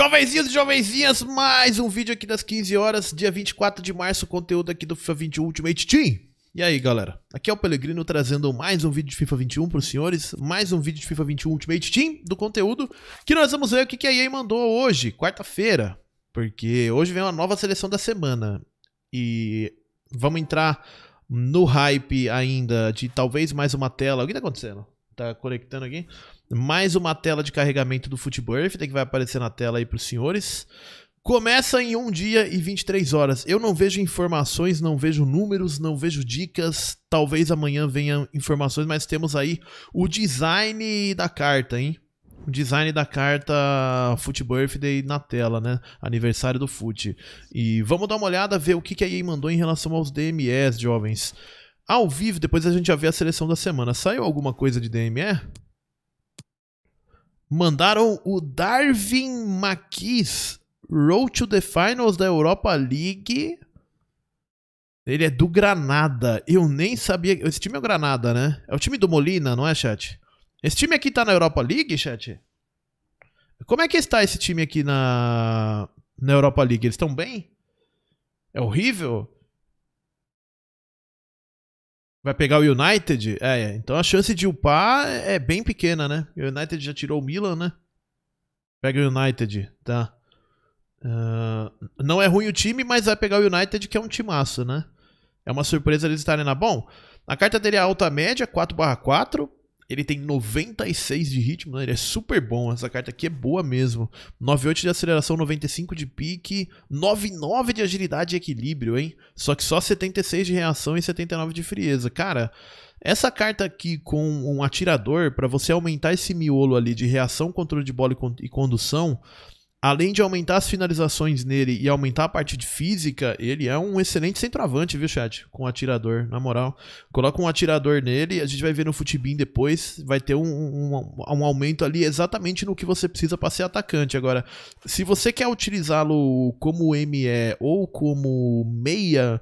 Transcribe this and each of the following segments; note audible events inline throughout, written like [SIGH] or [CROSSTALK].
Jovenzinhos e jovenzinhas, mais um vídeo aqui das 15 horas, dia 24 de março, conteúdo aqui do FIFA 21 Ultimate Team. E aí, galera? Aqui é o Pelegrino trazendo mais um vídeo de FIFA 21 para os senhores, mais um vídeo de FIFA 21 Ultimate Team, do conteúdo que nós vamos ver o que a EA mandou hoje, quarta-feira, porque hoje vem uma nova seleção da semana e vamos entrar no hype ainda de talvez mais uma tela. O que tá acontecendo? Tá conectando aqui? mais uma tela de carregamento do Footbirth, que vai aparecer na tela aí para os senhores. Começa em um dia e 23 horas. Eu não vejo informações, não vejo números, não vejo dicas. Talvez amanhã venham informações, mas temos aí o design da carta, hein? O design da carta Foot Birthday na tela, né? Aniversário do Foot. E vamos dar uma olhada, ver o que, que a EA mandou em relação aos DMEs, jovens. Ao vivo, depois a gente já vê a seleção da semana. Saiu alguma coisa de DME? mandaram o Darwin Maquis Road to the Finals da Europa League. Ele é do Granada. Eu nem sabia. Esse time é o Granada, né? É o time do Molina, não é, chat? Esse time aqui tá na Europa League, chat? Como é que está esse time aqui na, na Europa League? Eles estão bem? É horrível? Vai pegar o United? É, é, então a chance de upar é bem pequena, né? O United já tirou o Milan, né? Pega o United, tá? Uh, não é ruim o time, mas vai pegar o United, que é um timaço, né? É uma surpresa eles estarem na bom. A carta dele é alta média, 4/4. Ele tem 96 de ritmo, né? Ele é super bom. Essa carta aqui é boa mesmo. 98 de aceleração, 95 de pique, 99 de agilidade e equilíbrio, hein? Só que só 76 de reação e 79 de frieza. Cara, essa carta aqui com um atirador, para você aumentar esse miolo ali de reação, controle de bola e condução, além de aumentar as finalizações nele e aumentar a parte de física, ele é um excelente centroavante, viu, chat? Com atirador, na moral. Coloca um atirador nele, a gente vai ver no Futibin depois, vai ter um, um, um aumento ali exatamente no que você precisa para ser atacante. Agora, se você quer utilizá-lo como ME ou como meia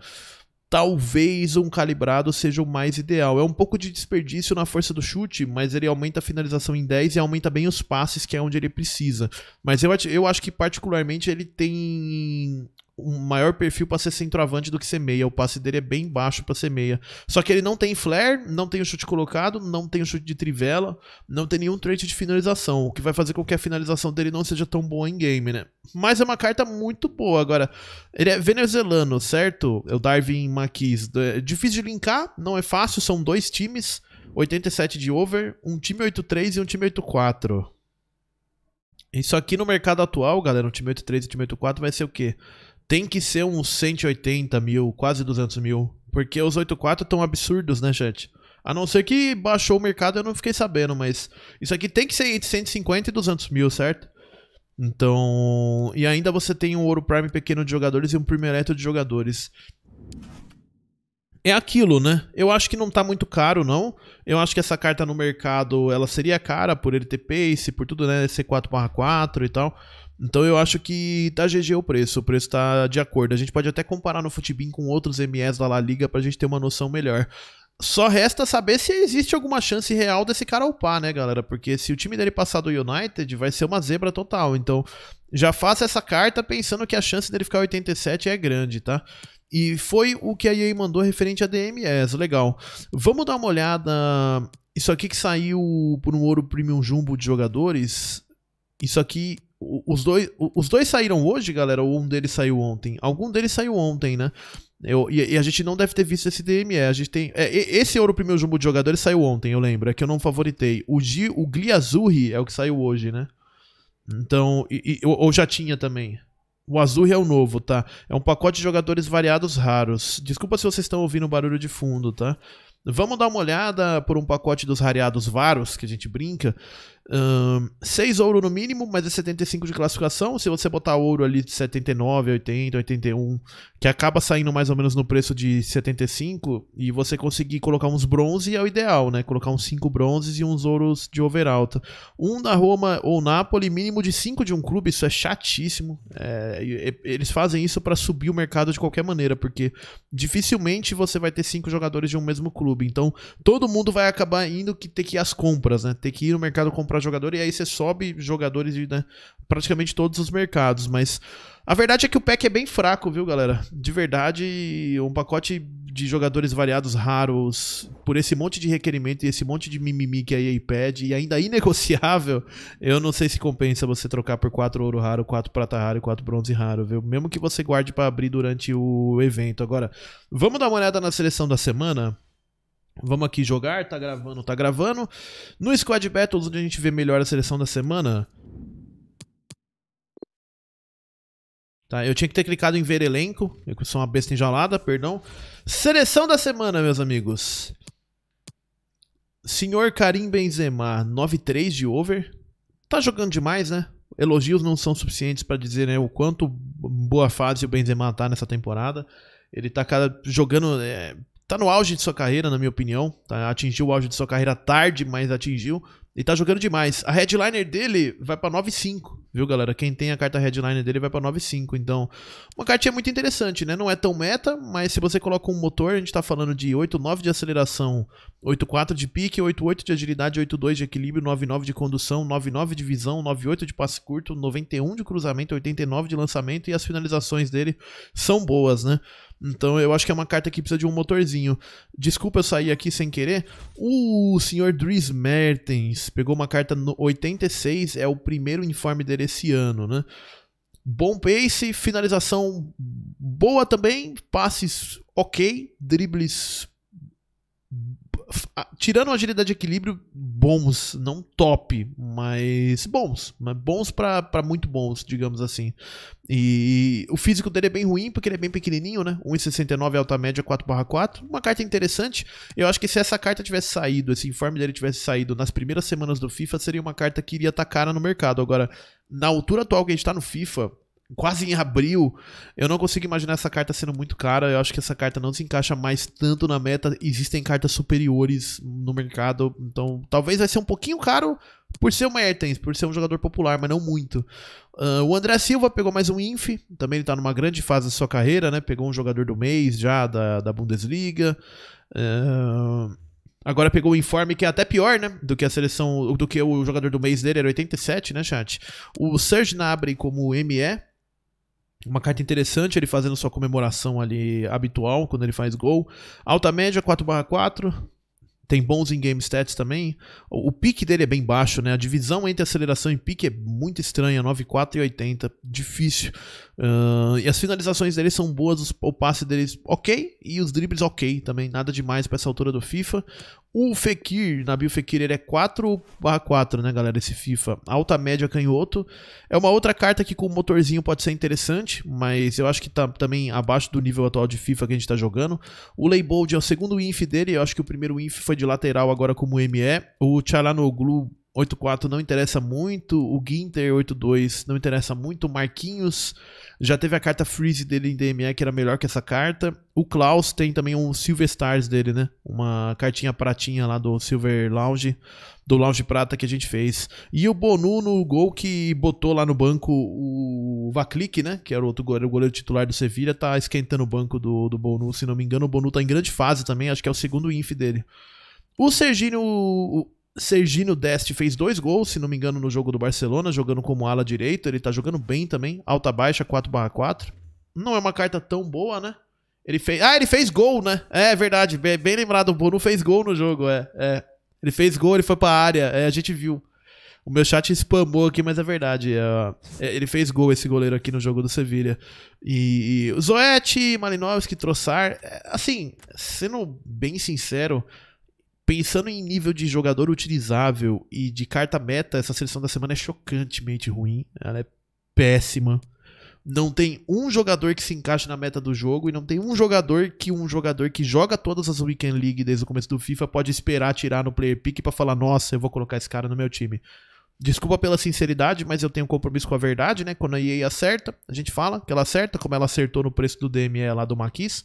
talvez um calibrado seja o mais ideal. É um pouco de desperdício na força do chute, mas ele aumenta a finalização em 10 e aumenta bem os passes, que é onde ele precisa. Mas eu, eu acho que, particularmente, ele tem um maior perfil para ser centroavante do que ser meia. O passe dele é bem baixo para ser meia. Só que ele não tem flare, não tem o chute colocado, não tem o chute de trivela, não tem nenhum trait de finalização, o que vai fazer com que a finalização dele não seja tão boa em game, né? Mas é uma carta muito boa. Agora, ele é venezuelano, certo? É o Darwin Maquis. É difícil de linkar, não é fácil, são dois times. 87 de over, um time 8-3 e um time 8-4. Isso aqui no mercado atual, galera, um time 8-3 e um time 8-4 vai ser o quê? tem que ser uns 180 mil, quase 200 mil. Porque os 84 estão absurdos, né, gente? A não ser que baixou o mercado, eu não fiquei sabendo, mas isso aqui tem que ser entre 150 e 200 mil, certo? Então. E ainda você tem um ouro prime pequeno de jogadores e um primeiro de jogadores. É aquilo, né? Eu acho que não tá muito caro, não. Eu acho que essa carta no mercado ela seria cara por ele ter pace, por tudo, né? C4/4 e tal. Então eu acho que tá GG o preço, o preço tá de acordo. A gente pode até comparar no Futibin com outros MS da La Liga pra gente ter uma noção melhor. Só resta saber se existe alguma chance real desse cara upar, né, galera? Porque se o time dele passar do United, vai ser uma zebra total. Então, já faça essa carta pensando que a chance dele ficar 87 é grande, tá? E foi o que a EA mandou referente a DMS, legal. Vamos dar uma olhada. Isso aqui que saiu por um ouro premium jumbo de jogadores. Isso aqui os dois, os dois saíram hoje, galera, ou um deles saiu ontem? Algum deles saiu ontem, né? Eu, e, e, a gente não deve ter visto esse DME. A gente tem. É, esse ouro primeiro jumbo de jogadores saiu ontem, eu lembro. É que eu não favoritei. O, G, o Gliazurri é o que saiu hoje, né? Então. E, e, ou já tinha também. O Azurri é o novo, tá? É um pacote de jogadores variados raros. Desculpa se vocês estão ouvindo barulho de fundo, tá? Vamos dar uma olhada por um pacote dos rareados varos que a gente brinca. Um, 6 ouro no mínimo, mas é 75 de classificação. Se você botar ouro ali de 79, 80, 81, que acaba saindo mais ou menos no preço de 75, e você conseguir colocar uns bronze é o ideal, né? Colocar uns 5 bronzes e uns ouros de overalta. Um na Roma ou Napoli, mínimo de 5 de um clube, isso é chatíssimo. É, eles fazem isso para subir o mercado de qualquer maneira, porque dificilmente você vai ter 5 jogadores de um mesmo clube. Então todo mundo vai acabar indo que ter que ir às compras, né? Ter que ir no mercado comprar para jogador e aí você sobe jogadores de né, praticamente todos os mercados. Mas a verdade é que o pack é bem fraco, viu, galera? De verdade, um pacote de jogadores variados raros por esse monte de requerimento e esse monte de mimimi que a EA pede e ainda [LAUGHS] inegociável, eu não sei se compensa você trocar por 4 ouro raro, 4 prata raro e 4 bronze raro, viu? Mesmo que você guarde para abrir durante o evento. Agora, vamos dar uma olhada na seleção da semana? Vamos aqui jogar, tá gravando, tá gravando. No Squad Battles, onde a gente vê melhor a seleção da semana. Tá, eu tinha que ter clicado em ver elenco. Eu sou uma besta enjalada, perdão. Seleção da semana, meus amigos. Senhor Karim Benzema, 9-3 de over. Tá jogando demais, né? Elogios não são suficientes para dizer né, o quanto boa fase o Benzema tá nessa temporada. Ele tá cada, jogando é, tá no auge de sua carreira, na minha opinião. Tá? Atingiu o auge de sua carreira tarde, mas atingiu. E tá jogando demais. A headliner dele vai pra 5 Viu, galera? Quem tem a carta headline dele vai pra 9.5. Então, uma cartinha é muito interessante, né? Não é tão meta, mas se você coloca um motor, a gente tá falando de 8.9 de aceleração, 8.4 de pique, 8.8 de agilidade, 8.2 de equilíbrio, 9.9 de condução, 9.9 de visão, 9.8 de passe curto, 91 de cruzamento, 89 de lançamento e as finalizações dele são boas, né? Então eu acho que é uma carta que precisa de um motorzinho. Desculpa eu sair aqui sem querer. o senhor Dries Mertens pegou uma carta no 86, é o primeiro informe dele Inter esse ano, né? Bom pace, finalização boa também, passes ok, dribles tirando a agilidade e equilíbrio, bons, não top, mas bons, mas bons para muito bons, digamos assim. E o físico dele é bem ruim, porque ele é bem pequenininho, né? 1,69 alta média, 4/4. Uma carta interessante. Eu acho que se essa carta tivesse saído, esse informe dele tivesse saído nas primeiras semanas do FIFA, seria uma carta que iria estar cara no mercado. Agora, na altura atual que a gente tá no FIFA, quase em abril, eu não consigo imaginar essa carta sendo muito cara. Eu acho que essa carta não se encaixa mais tanto na meta. Existem cartas superiores no mercado, então talvez vai ser um pouquinho caro por ser um Mertens, por ser um jogador popular, mas não muito. Uh, o André Silva pegou mais um Inf, também ele tá numa grande fase da sua carreira, né? Pegou um jogador do mês já da, da Bundesliga. Uh... Agora pegou o informe que é até pior, né? Do que a seleção. Do que o jogador do mês dele, era 87, né, chat? O Serge Nabre como ME. Uma carta interessante, ele fazendo sua comemoração ali habitual, quando ele faz gol. Alta média, 4/4 tem bons in-game stats também. O, o pique dele é bem baixo, né? A divisão entre aceleração e pique é muito estranha, 9,4 e 80, difícil. Uh, e as finalizações dele são boas, os, o passe deles ok, e os dribles ok também, nada demais para essa altura do FIFA. O Fekir, Nabil Fekir, ele é 4/4, né, galera? Esse FIFA. Alta média canhoto. É uma outra carta que com o motorzinho pode ser interessante, mas eu acho que tá também abaixo do nível atual de FIFA que a gente tá jogando. O Leibold é o segundo inf dele, eu acho que o primeiro inf foi de lateral agora como ME. O Tchalanoglu 8-4 não interessa muito, o Ginter 8-2 não interessa muito, o Marquinhos já teve a carta Freeze dele em DME que era melhor que essa carta. O Klaus tem também um Silver Stars dele, né? Uma cartinha pratinha lá do Silver Lounge, do Lounge Prata que a gente fez. E o Bonu no gol que botou lá no banco o Vaklik, né? Que era outro goleiro, o goleiro titular do Sevilha, tá esquentando o banco do, do Bonu, se não me engano. O Bonu tá em grande fase também, acho que é o segundo inf dele. O Serginho, Serginho Deste fez dois gols, se não me engano, no jogo do Barcelona, jogando como ala direito. Ele tá jogando bem também. Alta baixa, 4/4. Não é uma carta tão boa, né? Ele fez. Ah, ele fez gol, né? É, é verdade, bem, lembrado. O Bono fez gol no jogo, é, é. Ele fez gol, ele foi pra área. É, a gente viu. O meu chat spamou aqui, mas é verdade. É, é ele fez gol, esse goleiro aqui no jogo do Sevilha. E, e Zoete, Malinowski, Troçar. É, assim, sendo bem sincero, Pensando em nível de jogador utilizável e de carta meta, essa seleção da semana é chocantemente ruim. Ela é péssima. Não tem um jogador que se encaixe na meta do jogo e não tem um jogador que um jogador que joga todas as Weekend League desde o começo do FIFA pode esperar tirar no player pick para falar: "Nossa, eu vou colocar esse cara no meu time". Desculpa pela sinceridade, mas eu tenho um compromisso com a verdade, né? Quando a EA acerta, a gente fala que ela acerta, como ela acertou no preço do DME lá do Maquis.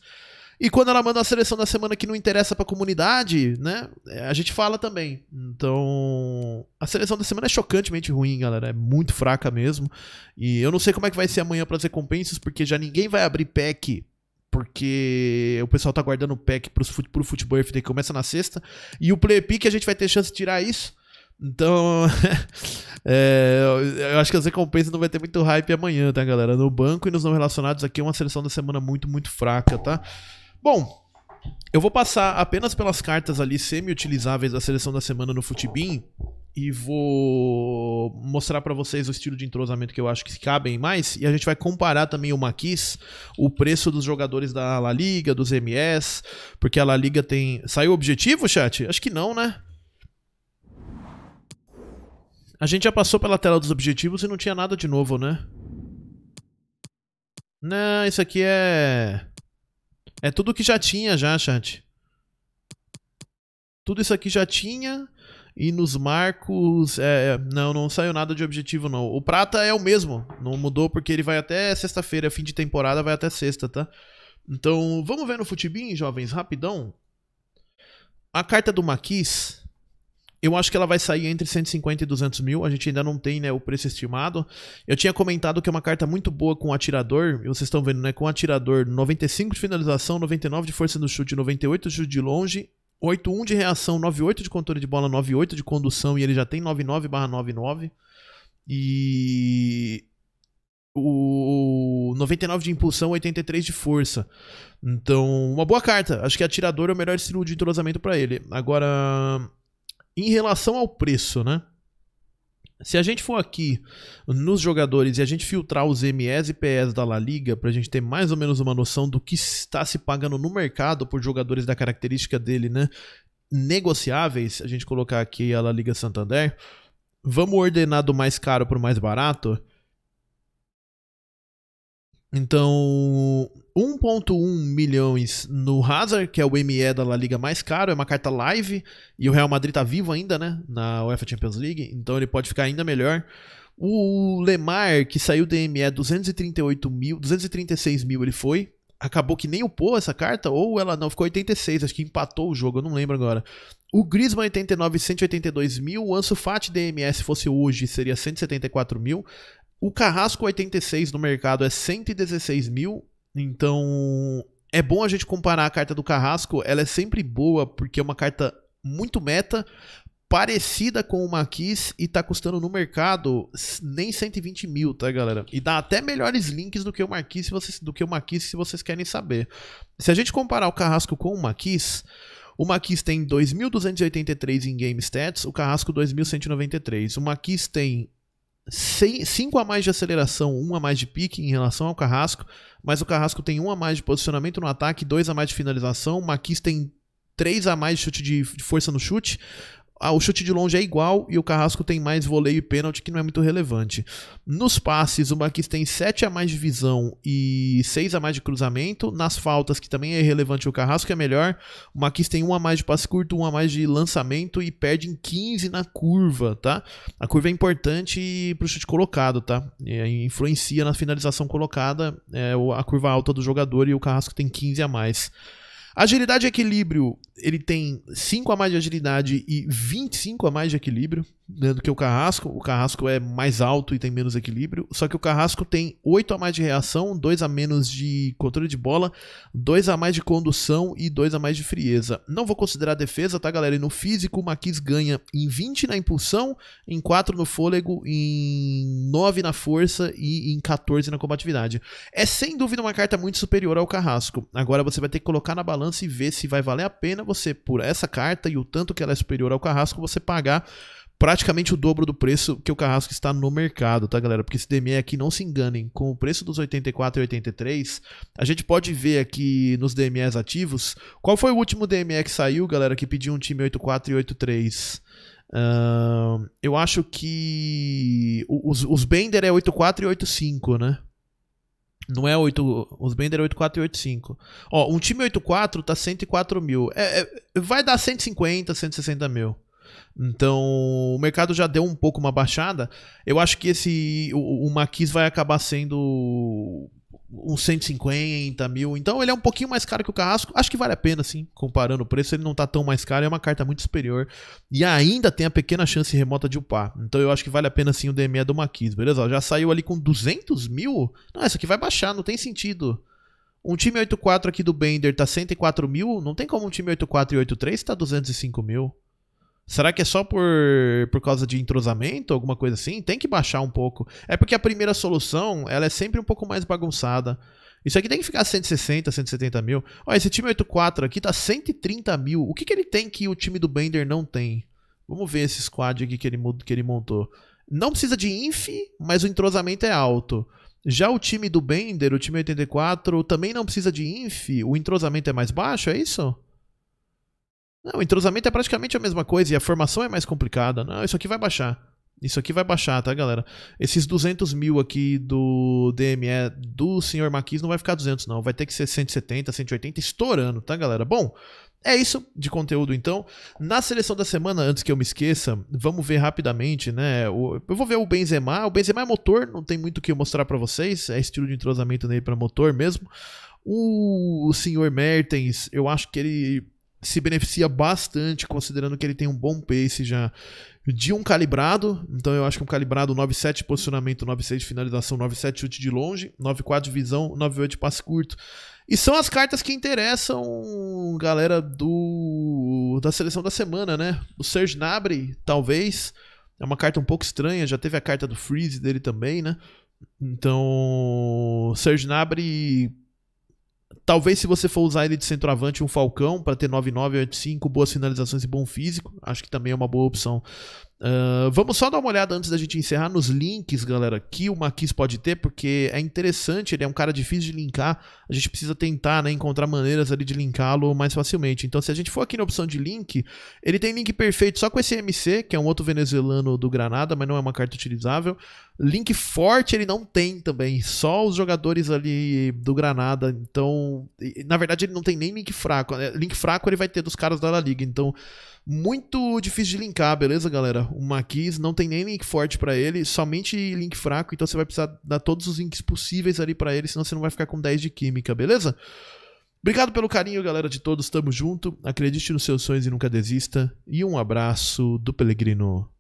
E quando ela manda a seleção da semana que não interessa pra comunidade, né? É, a gente fala também. Então, a seleção da semana é chocantemente ruim, galera. É muito fraca mesmo. E eu não sei como é que vai ser amanhã para as recompensas, porque já ninguém vai abrir pack porque o pessoal tá guardando o pack pros, pro, futebol FD que começa na sexta. E o Play Pick a gente vai ter chance de tirar isso. Então, [LAUGHS] é, eu acho que as recompensas não vai ter muito hype amanhã, tá, galera? No banco e nos não relacionados aqui é uma seleção da semana muito, muito fraca, tá? Bom, eu vou passar apenas pelas cartas ali semi-utilizáveis da seleção da semana no Futibin e vou mostrar para vocês o estilo de entrosamento que eu acho que cabem mais e a gente vai comparar também o Maquis, o preço dos jogadores da La Liga, dos MS, porque a La Liga tem saiu objetivo, chat? Acho que não, né? A gente já passou pela tela dos objetivos e não tinha nada de novo, né? Não, isso aqui é é tudo que já tinha já, chat. Tudo isso aqui já tinha. E nos marcos. É, é, não, não saiu nada de objetivo, não. O prata é o mesmo. Não mudou porque ele vai até sexta-feira. Fim de temporada vai até sexta, tá? Então, vamos ver no Futibin, jovens, rapidão. A carta do Maquis eu acho que ela vai sair entre 150 e 200 mil. A gente ainda não tem né, o preço estimado. Eu tinha comentado que é uma carta muito boa com atirador. E vocês estão vendo, né? Com atirador 95 de finalização, 99 de força no chute, 98 de chute de longe, 81 de reação, 98 de controle de bola, 98 de condução. E ele já tem 99/99. barra E o 99 de impulsão, 83 de força. Então, uma boa carta. Acho que atirador é o melhor estilo de entrosamento para ele. Agora, em relação ao preço, né? Se a gente for aqui nos jogadores e a gente filtrar os MS e PS da La Liga para a gente ter mais ou menos uma noção do que está se pagando no mercado por jogadores da característica dele, né? Negociáveis, a gente colocar aqui a La Liga Santander, vamos ordenar do mais caro para o mais barato. Então, 1.1 milhões no Hazard, que é o ME da La Liga mais caro, é uma carta live, e o Real Madrid tá vivo ainda, né, na UEFA Champions League, então ele pode ficar ainda melhor. O Lemar, que saiu do ME 238 mil, 236 mil ele foi, acabou que nem upou essa carta, ou ela não, ficou 86, acho que empatou o jogo, eu não lembro agora. O Griezmann 89, 182 mil, o Ansu Fati DMS, se fosse hoje, seria 174 mil, o Carrasco 86 no mercado é 116 mil, então é bom a gente comparar a carta do Carrasco, ela é sempre boa porque é uma carta muito meta, parecida com o Maquis e tá custando no mercado nem 120 mil, tá, galera? E dá até melhores links do que o Maquis, se vocês, do que o Maquis, se vocês querem saber. Se a gente comparar o Carrasco com o Maquis, o Maquis tem 2.283 em game stats, o Carrasco 2.193. O Maquis tem 5 a mais de aceleração, 1 a mais de pique em relação ao Carrasco, mas o Carrasco tem 1 a mais de posicionamento no ataque, 2 a mais de finalização, o Maquis tem 3 a mais de chute de, de força no chute, ah, o chute de longe é igual e o Carrasco tem mais voleio e pênalti, que não é muito relevante. Nos passes, o Marquinhos tem 7 a mais de visão e 6 a mais de cruzamento. Nas faltas, que também é relevante, o Carrasco é melhor. O Marquinhos tem 1 a mais de passe curto, 1 a mais de lançamento e perde em 15 na curva, tá? A curva é importante pro chute colocado, tá? É, influencia na finalização colocada é, a curva alta do jogador e o Carrasco tem 15 a mais. Agilidade e equilíbrio, ele tem 5 a mais de agilidade e 25 a mais de equilíbrio né, do que o Carrasco. O Carrasco é mais alto e tem menos equilíbrio. Só que o Carrasco tem 8 a mais de reação, 2 a menos de controle de bola, 2 a mais de condução e 2 a mais de frieza. Não vou considerar defesa, tá, galera? E no físico, o Maquis ganha em 20 na impulsão, em 4 no fôlego, em 9 na força e em 14 na combatividade. É sem dúvida uma carta muito superior ao Carrasco. Agora você vai ter que colocar na balança balança e ver se vai valer a pena você, por essa carta e o tanto que ela é superior ao carrasco, você pagar praticamente o dobro do preço que o Carrasco está no mercado, tá, galera? Porque esse DME aqui, não se enganem, com o preço dos 84 e 83, a gente pode ver aqui nos DMEs ativos, qual foi o último DME que saiu, galera, que pediu um time 84 e 83? Uh, eu acho que os, os Bender é 84 e 85, né? Não é 8. Os Bender é 8,4 e 8,5. Ó, um time 8,4 tá 104 mil. É, é, vai dar 150, 160 mil. Então, o mercado já deu um pouco uma baixada. Eu acho que esse o, o Maquis vai acabar sendo uns 150 mil. Então ele é um pouquinho mais caro que o Carrasco. Acho que vale a pena, sim, comparando o preço. Ele não tá tão mais caro, é uma carta muito superior. E ainda tem a pequena chance remota de upar. Então eu acho que vale a pena, sim, o DME do Maquis, beleza? já saiu ali com 200 mil? Não, isso aqui vai baixar, não tem sentido. Um time 8-4 aqui do Bender tá 104 mil. Não tem como um time 8-4 e 8-3 tá 205 mil. Será que é só por, por causa de entrosamento, alguma coisa assim? Tem que baixar um pouco. É porque a primeira solução, ela é sempre um pouco mais bagunçada. Isso aqui tem que ficar 160, 170 mil. Olha, esse time 84 aqui tá 130 mil. O que, que ele tem que o time do Bender não tem? Vamos ver esse squad aqui que ele, que ele montou. Não precisa de inf, mas o entrosamento é alto. Já o time do Bender, o time 84, também não precisa de inf, o entrosamento é mais baixo, é isso? Não, o entrosamento é praticamente a mesma coisa e a formação é mais complicada. Não, isso aqui vai baixar. Isso aqui vai baixar, tá, galera? Esses 200 mil aqui do DME do senhor Maquis não vai ficar 200, não. Vai ter que ser 170, 180, estourando, tá, galera? Bom, é isso de conteúdo, então. Na seleção da semana, antes que eu me esqueça, vamos ver rapidamente, né? Eu vou ver o Benzema. O Benzema é motor, não tem muito o que mostrar para vocês. É estilo de entrosamento nele para motor mesmo. O senhor Mertens, eu acho que ele se beneficia bastante, considerando que ele tem um bom pace já de um calibrado. Então eu acho que um calibrado 9-7 posicionamento, 9-6 finalização, 9-7 chute de longe, 9-4 visão, 9-8 passe curto. E são as cartas que interessam galera do da seleção da semana, né? O Serge Nabre talvez, é uma carta um pouco estranha, já teve a carta do Freeze dele também, né? Então, Serge Nabre Talvez se você for usar ele de centroavante, um Falcão, para ter 9,9, 8,5, boas finalizações e bom físico, acho que também é uma boa opção ah, vamos só dar uma olhada antes da gente encerrar nos links, galera, que o Maquis pode ter, porque é interessante, ele é um cara difícil de linkar, a gente precisa tentar né, encontrar maneiras ali de linká-lo mais facilmente. Então, se a gente for aqui na opção de link, ele tem link perfeito só com esse MC, que é um outro venezuelano do Granada, mas não é uma carta utilizável. Link forte ele não tem também, só os jogadores ali do Granada. Então, na verdade, ele não tem nem link fraco. Né? Link fraco ele vai ter dos caras da La Liga. Então, muito difícil de linkar, beleza, galera? O Maquis não tem nem link forte para ele, somente link fraco, então você vai precisar dar todos os links possíveis ali para ele, senão você não vai ficar com 10 de química, beleza? Obrigado pelo carinho, galera de todos, tamo junto. Acredite nos seus sonhos e nunca desista. E um abraço do Pelegrino.